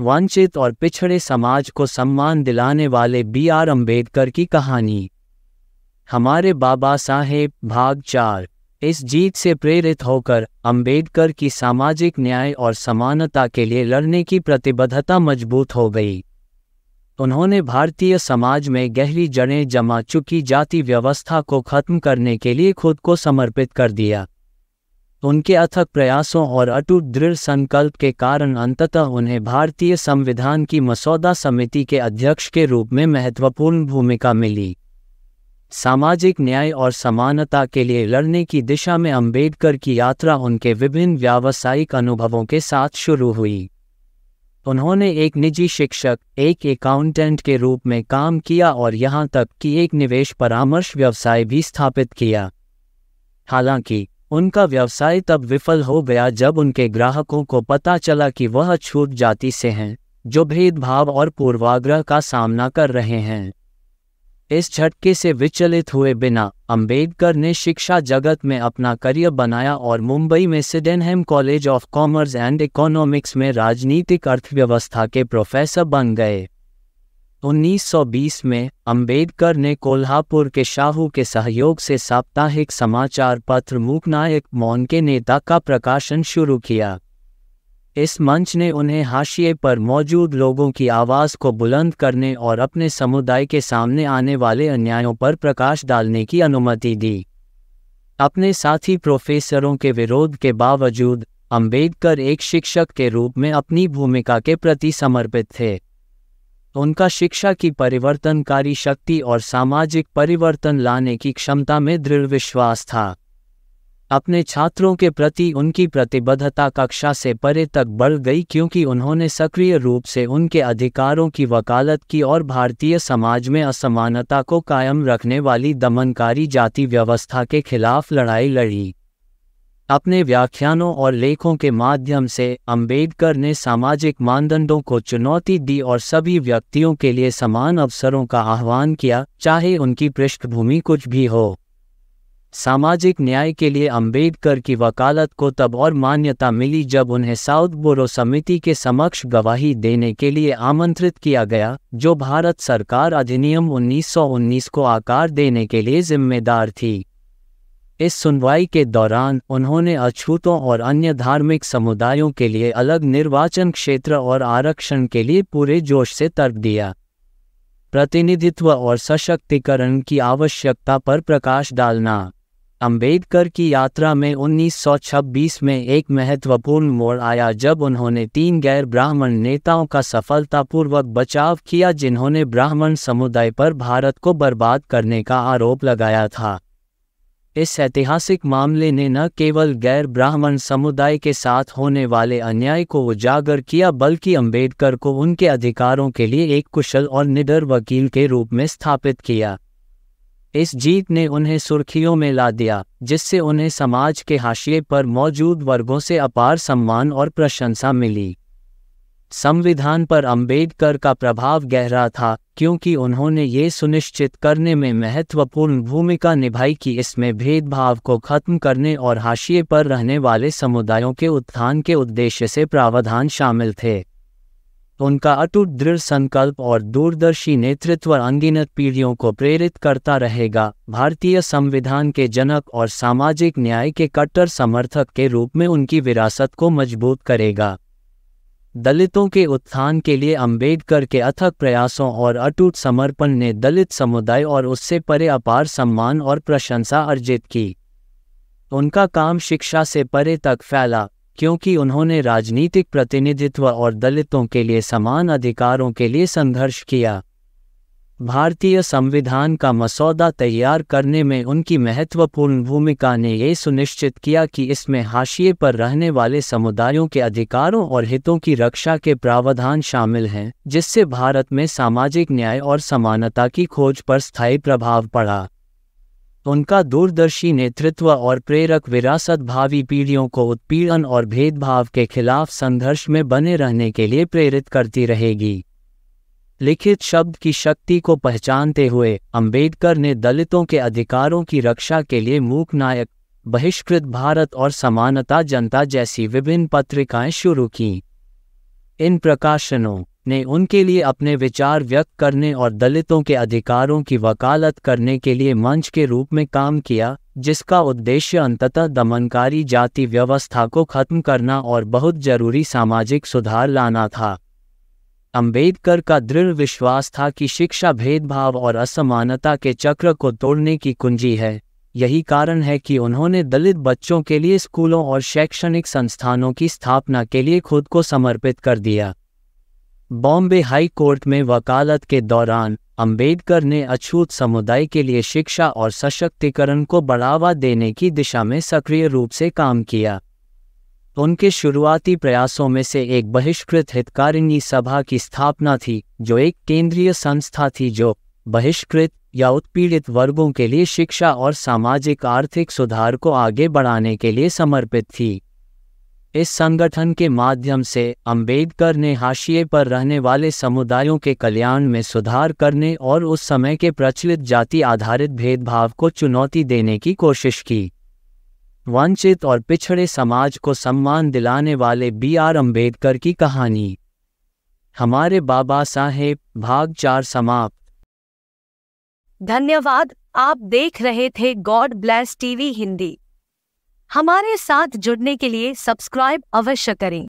वंचित और पिछड़े समाज को सम्मान दिलाने वाले बी आर अम्बेडकर की कहानी हमारे बाबा साहेब भाग चार इस जीत से प्रेरित होकर अंबेडकर की सामाजिक न्याय और समानता के लिए लड़ने की प्रतिबद्धता मजबूत हो गई उन्होंने भारतीय समाज में गहरी जड़ें जमा चुकी जाति व्यवस्था को खत्म करने के लिए खुद को समर्पित कर दिया उनके अथक प्रयासों और अटूट दृढ़ संकल्प के कारण अंततः उन्हें भारतीय संविधान की मसौदा समिति के अध्यक्ष के रूप में महत्वपूर्ण भूमिका मिली सामाजिक न्याय और समानता के लिए लड़ने की दिशा में अंबेडकर की यात्रा उनके विभिन्न व्यावसायिक अनुभवों के साथ शुरू हुई उन्होंने एक निजी शिक्षक एक अकाउंटेंट के रूप में काम किया और यहाँ तक कि एक निवेश परामर्श व्यवसाय भी स्थापित किया हालांकि उनका व्यवसाय तब विफल हो गया जब उनके ग्राहकों को पता चला कि वह छूट जाति से हैं जो भेदभाव और पूर्वाग्रह का सामना कर रहे हैं इस झटके से विचलित हुए बिना अंबेडकर ने शिक्षा जगत में अपना करियर बनाया और मुंबई में Sydenham college of commerce and economics में राजनीतिक अर्थव्यवस्था के प्रोफेसर बन गए 1920 में अंबेडकर ने कोल्हापुर के शाहू के सहयोग से साप्ताहिक समाचार पत्र मूकनायक मौन के नेता का प्रकाशन शुरू किया इस मंच ने उन्हें हाशिए पर मौजूद लोगों की आवाज़ को बुलंद करने और अपने समुदाय के सामने आने वाले अन्यायों पर प्रकाश डालने की अनुमति दी अपने साथी प्रोफेसरों के विरोध के बावजूद अंबेडकर एक शिक्षक के रूप में अपनी भूमिका के प्रति समर्पित थे तो उनका शिक्षा की परिवर्तनकारी शक्ति और सामाजिक परिवर्तन लाने की क्षमता में दृढ़ विश्वास था अपने छात्रों के प्रति उनकी प्रतिबद्धता कक्षा से परे तक बढ़ गई क्योंकि उन्होंने सक्रिय रूप से उनके अधिकारों की वकालत की और भारतीय समाज में असमानता को कायम रखने वाली दमनकारी जाति व्यवस्था के खिलाफ लड़ाई लड़ी अपने व्याख्यानों और लेखों के माध्यम से अंबेडकर ने सामाजिक मानदंडों को चुनौती दी और सभी व्यक्तियों के लिए समान अवसरों का आह्वान किया चाहे उनकी पृष्ठभूमि कुछ भी हो सामाजिक न्याय के लिए अंबेडकर की वकालत को तब और मान्यता मिली जब उन्हें साउथ बोरो समिति के समक्ष गवाही देने के लिए आमंत्रित किया गया जो भारत सरकार अधिनियम 1919 को आकार देने के लिए जिम्मेदार थी इस सुनवाई के दौरान उन्होंने अछूतों और अन्य धार्मिक समुदायों के लिए अलग निर्वाचन क्षेत्र और आरक्षण के लिए पूरे जोश से तर्क दिया प्रतिनिधित्व और सशक्तिकरण की आवश्यकता पर प्रकाश डालना अंबेडकर की यात्रा में 1926 में एक महत्वपूर्ण मोड़ आया जब उन्होंने तीन गैर ब्राह्मण नेताओं का सफलतापूर्वक बचाव किया जिन्होंने ब्राह्मण समुदाय पर भारत को बर्बाद करने का आरोप लगाया था इस ऐतिहासिक मामले ने न केवल गैर ब्राह्मण समुदाय के साथ होने वाले अन्याय को उजागर किया बल्कि अंबेडकर को उनके अधिकारों के लिए एक कुशल और निडर वकील के रूप में स्थापित किया इस जीत ने उन्हें सुर्खियों में ला दिया जिससे उन्हें समाज के हाशिए पर मौजूद वर्गों से अपार सम्मान और प्रशंसा मिली संविधान पर अंबेडकर का प्रभाव गहरा था क्योंकि उन्होंने ये सुनिश्चित करने में महत्वपूर्ण भूमिका निभाई कि इसमें भेदभाव को खत्म करने और हाशिए पर रहने वाले समुदायों के उत्थान के उद्देश्य से प्रावधान शामिल थे उनका अटूट दृढ़ संकल्प और दूरदर्शी नेतृत्व अनगिनत पीढ़ियों को प्रेरित करता रहेगा भारतीय संविधान के जनक और सामाजिक न्याय के कट्टर समर्थक के रूप में उनकी विरासत को मजबूत करेगा दलितों के उत्थान के लिए अंबेडकर के अथक प्रयासों और अटूट समर्पण ने दलित समुदाय और उससे परे अपार सम्मान और प्रशंसा अर्जित की उनका काम शिक्षा से परे तक फैला क्योंकि उन्होंने राजनीतिक प्रतिनिधित्व और दलितों के लिए समान अधिकारों के लिए संघर्ष किया भारतीय संविधान का मसौदा तैयार करने में उनकी महत्वपूर्ण भूमिका ने ये सुनिश्चित किया कि इसमें हाशिए पर रहने वाले समुदायों के अधिकारों और हितों की रक्षा के प्रावधान शामिल हैं जिससे भारत में सामाजिक न्याय और समानता की खोज पर स्थायी प्रभाव पड़ा उनका दूरदर्शी नेतृत्व और प्रेरक विरासत भावी पीढ़ियों को उत्पीड़न और भेदभाव के खिलाफ संघर्ष में बने रहने के लिए प्रेरित करती रहेगी लिखित शब्द की शक्ति को पहचानते हुए अंबेडकर ने दलितों के अधिकारों की रक्षा के लिए मूक नायक बहिष्कृत भारत और समानता जनता जैसी विभिन्न पत्रिकाएं शुरू की इन प्रकाशनों ने उनके लिए अपने विचार व्यक्त करने और दलितों के अधिकारों की वकालत करने के लिए मंच के रूप में काम किया जिसका उद्देश्य अंततः दमनकारी जाति व्यवस्था को खत्म करना और बहुत जरूरी सामाजिक सुधार लाना था अंबेडकर का दृढ़ विश्वास था कि शिक्षा भेदभाव और असमानता के चक्र को तोड़ने की कुंजी है यही कारण है कि उन्होंने दलित बच्चों के लिए स्कूलों और शैक्षणिक संस्थानों की स्थापना के लिए खुद को समर्पित कर दिया बॉम्बे हाई कोर्ट में वकालत के दौरान अंबेडकर ने अछूत समुदाय के लिए शिक्षा और सशक्तिकरण को बढ़ावा देने की दिशा में सक्रिय रूप से काम किया उनके शुरुआती प्रयासों में से एक बहिष्कृत हितकारिणी सभा की स्थापना थी जो एक केंद्रीय संस्था थी जो बहिष्कृत या उत्पीड़ित वर्गों के लिए शिक्षा और सामाजिक आर्थिक सुधार को आगे बढ़ाने के लिए समर्पित थी इस संगठन के माध्यम से अंबेडकर ने हाशिए पर रहने वाले समुदायों के कल्याण में सुधार करने और उस समय के प्रचलित जाति आधारित भेदभाव को चुनौती देने की कोशिश की वंचित और पिछड़े समाज को सम्मान दिलाने वाले बी आर अम्बेडकर की कहानी हमारे बाबा साहेब भाग चार समाप्त धन्यवाद आप देख रहे थे गॉड ब्लेस टीवी हिंदी हमारे साथ जुड़ने के लिए सब्सक्राइब अवश्य करें